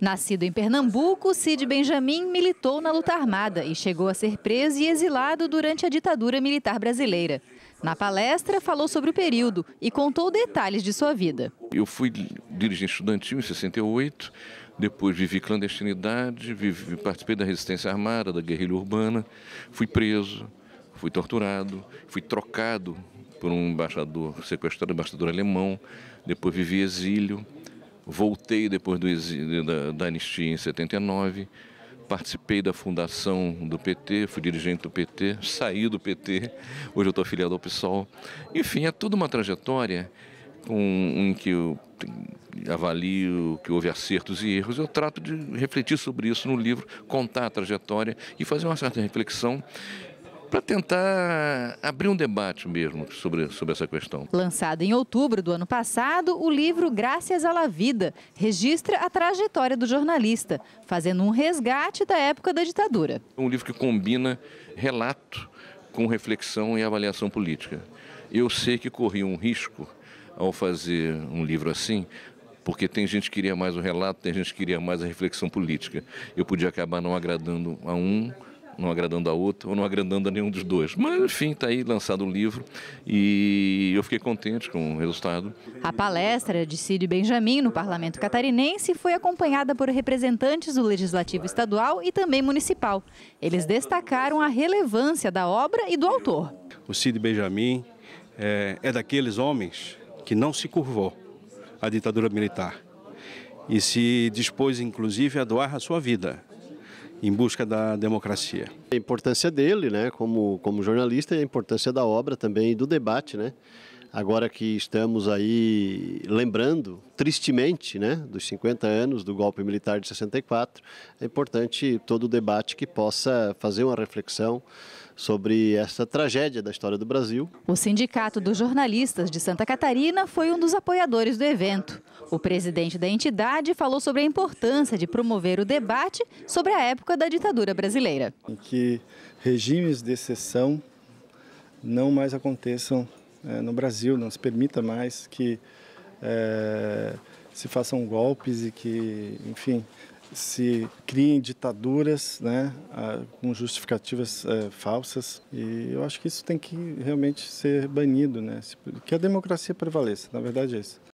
Nascido em Pernambuco, Cid Benjamin militou na luta armada e chegou a ser preso e exilado durante a ditadura militar brasileira. Na palestra, falou sobre o período e contou detalhes de sua vida. Eu fui dirigente estudantil em 68, depois vivi clandestinidade, vivi, participei da resistência armada, da guerrilha urbana, fui preso, fui torturado, fui trocado por um embaixador sequestrado, embaixador alemão, depois vivi exílio, Voltei depois do da, da anistia em 79, participei da fundação do PT, fui dirigente do PT, saí do PT, hoje eu estou afiliado ao PSOL. Enfim, é toda uma trajetória com, em que eu avalio que houve acertos e erros. Eu trato de refletir sobre isso no livro, contar a trajetória e fazer uma certa reflexão para tentar abrir um debate mesmo sobre, sobre essa questão. Lançado em outubro do ano passado, o livro Graças à La Vida registra a trajetória do jornalista, fazendo um resgate da época da ditadura. É um livro que combina relato com reflexão e avaliação política. Eu sei que corri um risco ao fazer um livro assim, porque tem gente que queria mais o relato, tem gente que queria mais a reflexão política. Eu podia acabar não agradando a um não agradando a outra ou não agradando a nenhum dos dois. Mas, enfim, está aí lançado o livro e eu fiquei contente com o resultado. A palestra de Cid Benjamin no Parlamento Catarinense foi acompanhada por representantes do Legislativo Estadual e também municipal. Eles destacaram a relevância da obra e do autor. O Cid Benjamin é, é daqueles homens que não se curvou à ditadura militar e se dispôs, inclusive, a doar a sua vida em busca da democracia. A importância dele, né, como, como jornalista, e a importância da obra também e do debate, né? agora que estamos aí lembrando, tristemente, né, dos 50 anos do golpe militar de 64, é importante todo o debate que possa fazer uma reflexão sobre essa tragédia da história do Brasil. O Sindicato dos Jornalistas de Santa Catarina foi um dos apoiadores do evento. O presidente da entidade falou sobre a importância de promover o debate sobre a época da ditadura brasileira. Em que regimes de exceção não mais aconteçam é, no Brasil, não se permita mais que é, se façam golpes e que, enfim, se criem ditaduras né, com justificativas é, falsas. E eu acho que isso tem que realmente ser banido, né, que a democracia prevaleça, na verdade é isso.